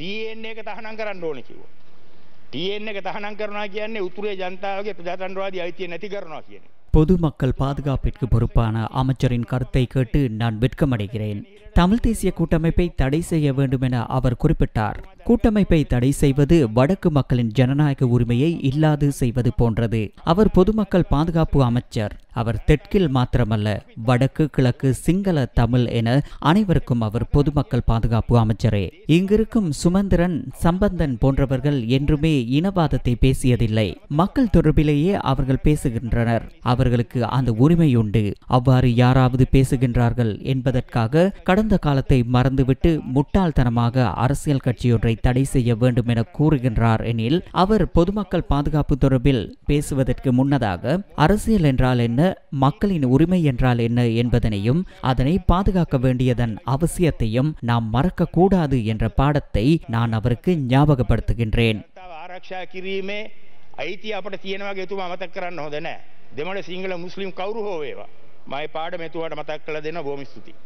ටීඑන් එක තහනම් කරන්න ඕනේ කිව්වා. ටීඑන් එක තහනම් කරනවා කියන්නේ උතුරේ ජනතාවගේ ප්‍රජාතන්ත්‍රවාදී අයිතිය නැති කරනවා කියන්නේ. பொதுமக்கள் பாதுகாப்பிற்கு பொறுப்பான அமைச்சரின் கருத்தை கேட்டு நான் வெட்கமடைகிறேன் தமிழ் தேசிய கூட்டமைப்பை தடை செய்ய வேண்டும் என அவர் குறிப்பிட்டார் கூட்டமைப்பை தடை செய்வது வடக்கு மக்களின் ஜனநாயக உரிமையை இல்லாது செய்வது போன்றது அவர் பொதுமக்கள் பாதுகாப்பு அமைச்சர் அவர் தெற்கில் மாத்திரமல்ல வடக்கு கிழக்கு சிங்கள தமிழ் என அனைவருக்கும் அவர் பொதுமக்கள் பாதுகாப்பு அமைச்சரே இங்கிருக்கும் சுமந்திரன் சம்பந்தன் போன்றவர்கள் என்றுமே இனவாதத்தை பேசியதில்லை மக்கள் தொடர்பிலேயே அவர்கள் பேசுகின்றனர் அவர்களுக்கு அந்த உரிமை உண்டு அவ்வாறு யாராவது பேசுகின்றார்கள் என்பதற்காக கடந்த காலத்தை மறந்துவிட்டு முட்டாள்தனமாக அரசியல் கட்சியொன்றை தடை செய்ய வேண்டும் என கூறுகின்றார் எனில் அவர் பொதுமக்கள் பாதுகாப்பு தொடர்பில் பேசுவதற்கு முன்னதாக அரசியல் என்றால் என்ன மக்களின் உரிமை என்றால் என்ன என்பதனையும் அதனை பாதுகாக்க வேண்டியதன் அவசியத்தையும் நாம் மறக்க கூடாது என்ற பாடத்தை நான் அவருக்கு ஞாபகப்படுத்துகின்றேன் අයිති අපට තියෙනවාගේ තුමා මතක් කරන්න හොඳ නෑ දෙමළ සිංහල මුස්ලිම් කවුරු හෝ වේවා